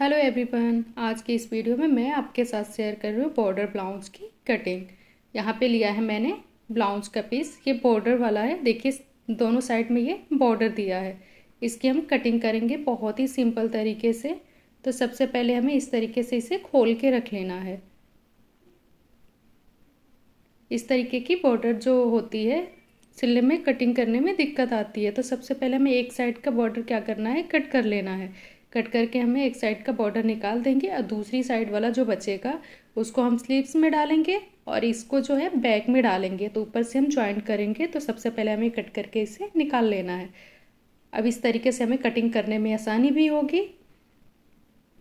hello everyone आज के इस वीडियो में मैं आपके साथ शेयर कर रही हूँ बॉर्डर ब्लाउज की कटिंग यहाँ पे लिया है मैंने ब्लाउज का पीस ये बॉर्डर वाला है देखिए दोनों साइड में ये बॉर्डर दिया है इसकी हम कटिंग करेंगे बहुत ही सिंपल तरीके से तो सबसे पहले हमें इस तरीके से इसे खोल के रख लेना है इस तरीके की बॉर्डर जो होती है सिले में कटिंग करने में दिक्कत आती है तो सबसे पहले हमें एक साइड का बॉर्डर क्या करना है कट कर लेना है कट करके हमें एक साइड का बॉर्डर निकाल देंगे और दूसरी साइड वाला जो बचेगा उसको हम स्लीव्स में डालेंगे और इसको जो है बैक में डालेंगे तो ऊपर से हम ज्वाइंट करेंगे तो सबसे पहले हमें कट करके इसे निकाल लेना है अब इस तरीके से हमें कटिंग करने में आसानी भी होगी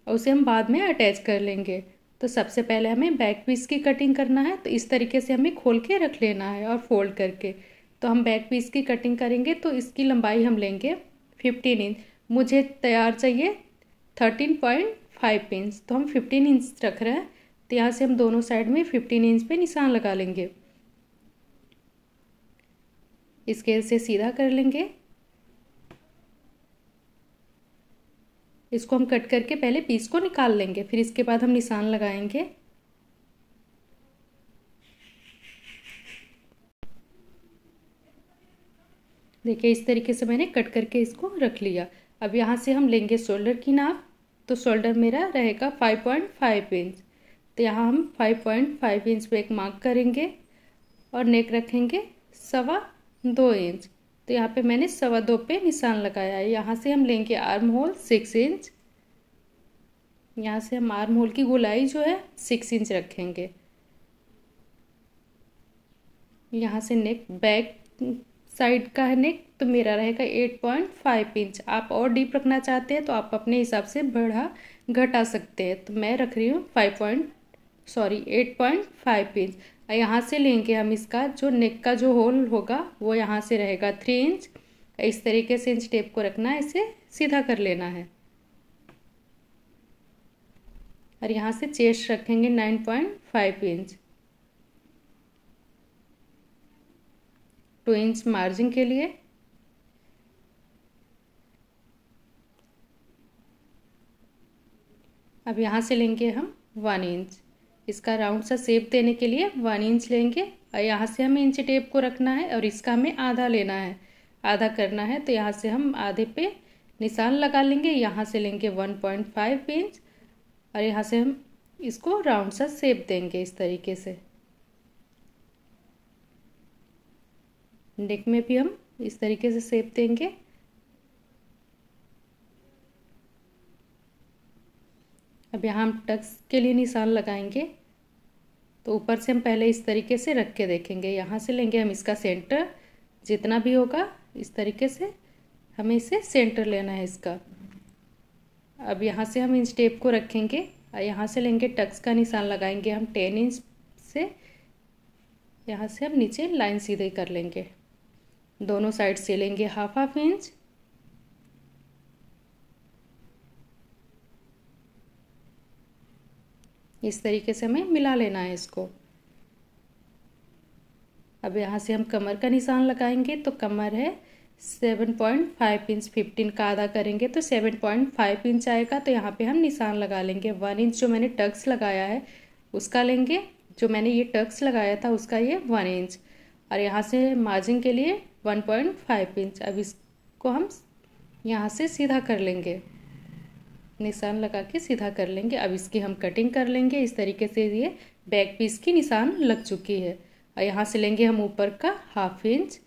और उसे हम बाद में अटैच कर लेंगे तो सबसे पहले हमें बैक पीस की कटिंग करना है तो इस तरीके से हमें खोल के रख लेना है और फोल्ड करके तो हम बैक पीस की कटिंग करेंगे तो इसकी लंबाई हम लेंगे फिफ्टीन इंच मुझे तैयार चाहिए थर्टीन पॉइंट फाइव पिंस तो हम फिफ्टीन इंच रख रहे हैं तो यहाँ से हम दोनों साइड में फिफ्टीन इंच पे निशान लगा लेंगे स्केल से सीधा कर लेंगे इसको हम कट करके पहले पीस को निकाल लेंगे फिर इसके बाद हम निशान लगाएंगे देखिए इस तरीके से मैंने कट करके इसको रख लिया अब यहाँ से हम लेंगे शोल्डर की नाप तो शोल्डर मेरा रहेगा फाइव पॉइंट फाइव इंच तो यहाँ हम फाइव पॉइंट फाइव इंच पे एक मार्क करेंगे और नेक रखेंगे सवा दो इंच तो यहाँ पे मैंने सवा दो पे निशान लगाया है यहाँ से हम लेंगे आर्म होल सिक्स इंच यहाँ से हम आर्म होल की गोलाई जो है सिक्स इंच रखेंगे यहाँ से नेक बैक साइड का है नेक तो मेरा रहेगा एट पॉइंट फाइव इंच आप और डीप रखना चाहते हैं तो आप अपने हिसाब से बढ़ा घटा सकते हैं तो मैं रख रही हूँ five point sorry eight point five inch यहाँ से लेंगे हम इसका जो नेक का जो होल होगा वो यहाँ से रहेगा थ्री इंच इस तरीके से इंच टेप को रखना है इसे सीधा कर लेना है और यहाँ से चेस्ट रखेंगे nine point five inch two inch margin के लिए अब यहाँ से लेंगे हम वन इंच इसका राउंड सा सेप देने के लिए वन इंच लेंगे और यहाँ से हमें इंच टेप को रखना है और इसका हमें आधा लेना है आधा करना है तो यहाँ से हम आधे पे निशान लगा लेंगे यहाँ से लेंगे वन पॉइंट फाइव इंच और यहाँ से हम इसको राउंड सा सेप देंगे इस तरीके से नेक में भी हम इस तरीके से सेप देंगे अब यहाँ हम टक्स के लिए निशान लगाएंगे तो ऊपर से हम पहले इस तरीके से रख के देखेंगे यहाँ से लेंगे हम इसका सेंटर जितना भी होगा इस तरीके से हमें इसे सेंटर लेना है इसका अब यहाँ से हम इंच टेप को रखेंगे और यहाँ से लेंगे टक्स का निशान लगाएंगे हम टेन इंच से यहाँ से हम नीचे लाइन सीधे कर लेंगे दोनों साइड से लेंगे हाफ हाफ इंच इस तरीके से हमें मिला लेना है इसको अब यहाँ से हम कमर का निशान लगाएंगे तो कमर है seven point five inch fifteen का आधा करेंगे तो सेवन पॉइंट फाइव इंच आएगा तो यहाँ पे हम निशान लगा लेंगे वन इंच जो मैंने टक्स लगाया है उसका लेंगे जो मैंने ये टक्स लगाया था उसका ये वन इंच और यहाँ से मार्जिन के लिए वन पॉइंट फाइव इंच अब इसको हम यहाँ से सीधा कर लेंगे निशान लगा के सीधा कर लेंगे अब इसकी हम कटिंग कर लेंगे इस तरीके से ये बैक पीस की निशान लग चुकी है और यहाँ से लेंगे हम ऊपर का हाफ इंच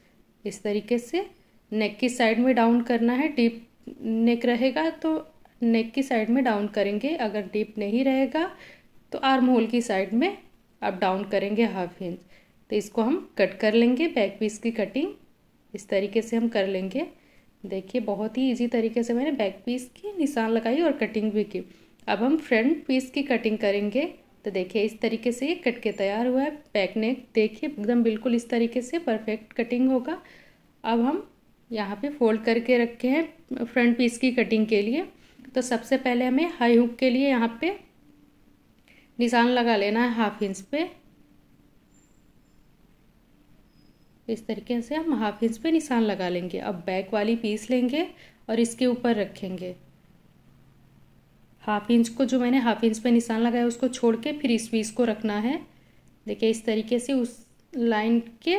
इस तरीके से नेक की साइड में डाउन करना है डीप नेक रहेगा तो नेक की साइड में डाउन करेंगे अगर डीप नहीं रहेगा तो आर्म होल की साइड में अब डाउन करेंगे हाफ इंच तो इसको हम कट कर लेंगे बैक पीस की कटिंग इस तरीके से हम कर लेंगे देखिए बहुत ही इजी तरीके से मैंने बैक पीस की निशान लगाई और कटिंग भी की अब हम फ्रंट पीस की कटिंग करेंगे तो देखिए इस तरीके से ये कट के तैयार हुआ है बैक नेक देखिए एकदम बिल्कुल इस तरीके से परफेक्ट कटिंग होगा अब हम यहाँ पे फोल्ड करके रखे हैं फ्रंट पीस की कटिंग के लिए तो सबसे पहले हमें हाई हुक के लिए यहाँ पे निशान लगा लेना है हाफ इंच पर इस तरीके से हम हाफ इंच पे निशान लगा लेंगे अब बैक वाली पीस लेंगे और इसके ऊपर रखेंगे हाफ इंच को जो मैंने हाफ इंच पे निशान लगाया उसको छोड़ के फिर इस पीस को रखना है देखिए इस तरीके से उस लाइन के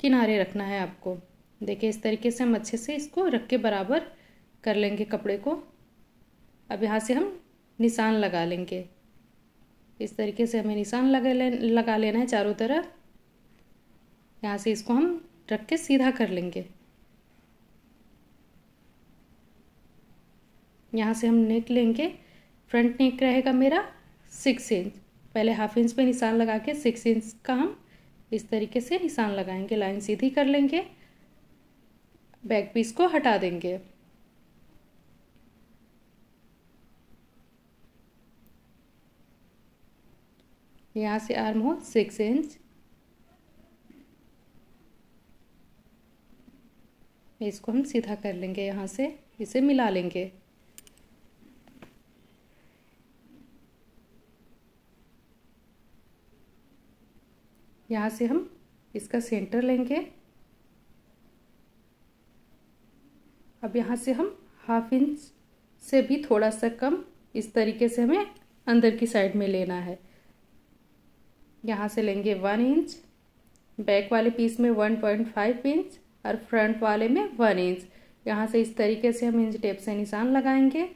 किनारे रखना है आपको देखिए इस तरीके से हम अच्छे से इसको रख के बराबर कर लेंगे कपड़े को अब यहाँ से हम निशान लगा लेंगे इस तरीके से हमें निशान लगा ले लगा लेना है चारों तरफ यहाँ से इसको हम रख के सीधा कर लेंगे यहाँ से हम नेक लेंगे फ्रंट नेक रहेगा मेरा सिक्स इंच पहले हाफ इंच पे निशान लगा के सिक्स इंच का हम इस तरीके से निशान लगाएंगे लाइन सीधी कर लेंगे बैक पीस को हटा देंगे यहाँ से आर्म हो सिक्स इंच इसको हम सीधा कर लेंगे यहाँ से इसे मिला लेंगे यहाँ से हम इसका सेंटर लेंगे अब यहाँ से हम हाफ इंच से भी थोड़ा सा कम इस तरीके से हमें अंदर की साइड में लेना है यहाँ से लेंगे वन इंच बैक वाले पीस में वन पॉइंट फाइव इंच और फ्रंट वाले में वन इंच यहाँ से इस तरीके से हम इंच टेप से निशान लगाएंगे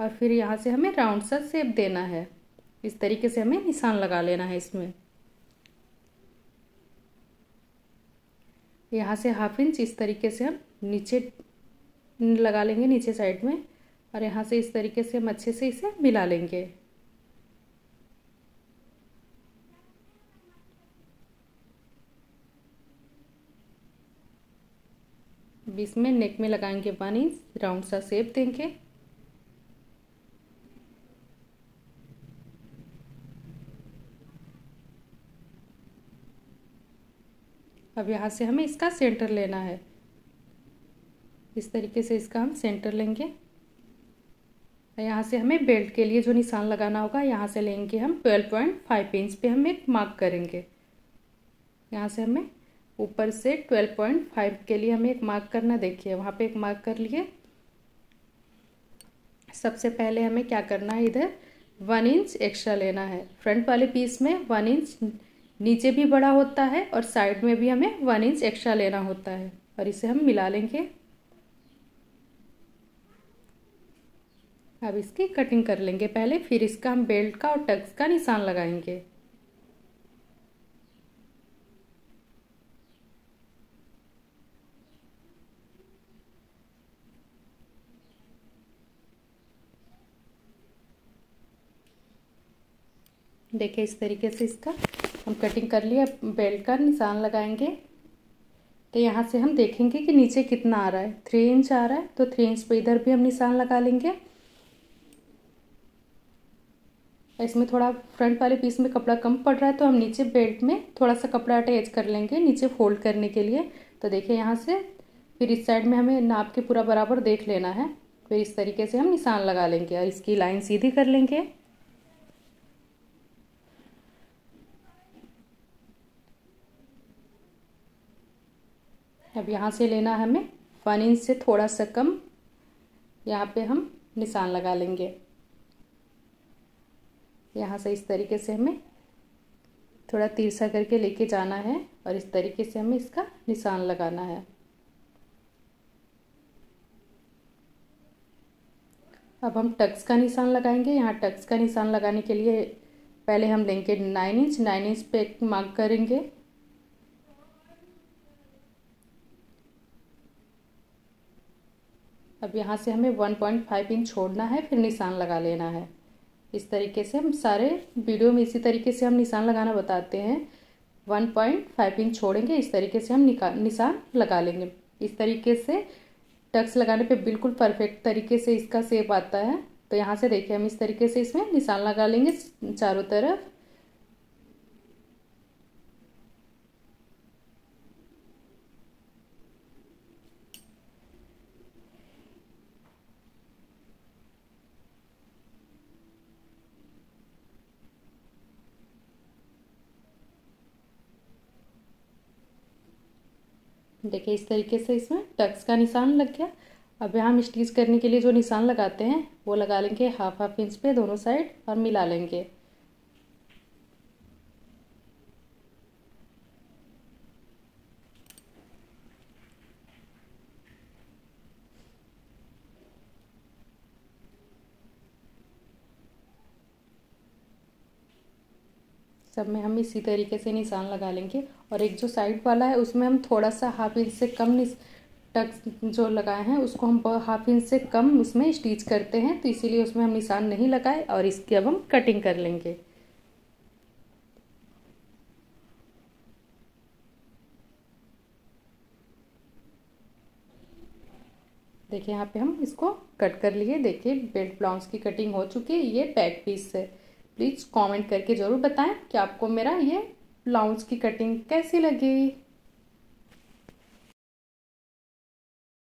और फिर यहाँ से हमें राउंड सा सेप देना है इस तरीके से हमें निशान लगा लेना है इसमें यहाँ से हाफ इंच इस तरीके से हम नीचे लगा लेंगे नीचे साइड में और यहाँ से इस तरीके से हम अच्छे से इसे मिला लेंगे बीच में नेक में लगाएंगे वन इंच राउंड सा सेप देंगे अब यहाँ से हमें इसका सेंटर लेना है इस तरीके से इसका हम सेंटर लेंगे यहाँ से हमें बेल्ट के लिए जो निशान लगाना होगा यहाँ से लेंगे हम ट्वेल्व पॉइंट फाइव इंच पे हम एक मार्क करेंगे यहाँ से हमें ऊपर से ट्वेल्व पॉइंट फाइव के लिए हमें एक मार्क करना देखिए वहाँ पे एक मार्क कर लिए सबसे पहले हमें क्या करना है इधर वन इंच एक्स्ट्रा लेना है फ्रंट वाले पीस में वन इंच नीचे भी बड़ा होता है और साइड में भी हमें वन इंच एक्स्ट्रा लेना होता है और इसे हम मिला लेंगे अब इसकी कटिंग कर लेंगे पहले फिर इसका हम बेल्ट का और टक्स का निशान लगाएंगे देखिए इस तरीके से इसका हम कटिंग कर लिए बेल्ट का निशान लगाएंगे तो यहाँ से हम देखेंगे कि नीचे कितना आ रहा है थ्री इंच आ रहा है तो थ्री इंच पे इधर भी हम निशान लगा लेंगे इसमें थोड़ा फ्रंट वाले पीस में कपड़ा कम पड़ रहा है तो हम नीचे बेल्ट में थोड़ा सा कपड़ा अटैच कर लेंगे नीचे फोल्ड करने के लिए तो देखिए यहाँ से फिर इस साइड में हमें नाप के पूरा बराबर देख लेना है फिर इस तरीके से हम निशान लगा लेंगे और इसकी लाइन सीधी कर लेंगे अब यहाँ से लेना है हमें वन इंच से थोड़ा सा कम यहाँ पे हम निशान लगा लेंगे यहाँ से इस तरीके से हमें थोड़ा तीरसा करके लेके जाना है और इस तरीके से हमें इसका निशान लगाना है अब हम टक्स का निशान लगाएंगे यहाँ टक्स का निशान लगाने के लिए पहले हम लेंगे नाइन इंच नाइन इंच पे मार्क करेंगे अब यहाँ से हमें 1.5 इंच छोड़ना है फिर निशान लगा लेना है इस तरीके से हम सारे वीडियो में इसी तरीके से हम निशान लगाना बताते हैं 1.5 इंच छोड़ेंगे इस तरीके से हम निशान लगा लेंगे इस तरीके से टक्स लगाने पे बिल्कुल परफेक्ट तरीके से इसका सेप आता है तो यहाँ से देखिए हम इस तरीके से इसमें निशान लगा लेंगे चारों तरफ देखिए इस तरीके से इसमें टक्स का निशान लग गया अब यहाँ हम स्टिच करने के लिए जो निशान लगाते हैं वो लगा लेंगे हाफ हाफ इंच पे दोनों साइड और मिला लेंगे सब में हम इसी तरीके से निशान लगा लेंगे और एक जो साइड वाला है उसमें हम थोड़ा सा हाफ इंच से कम टक्स जो लगाए हैं उसको हम हाफ इंच से कम उसमें स्टिच करते हैं तो इसीलिए उसमें हम निशान नहीं लगाए और इसकी अब हम कटिंग कर लेंगे देखिए यहाँ पे हम इसको कट कर लिए देखिए बेल्ट ब्लाउज की कटिंग हो चुकी है ये बैक पीस है प्लीज़ कमेंट करके ज़रूर बताएं कि आपको मेरा ये ब्लाउज की कटिंग कैसी लगी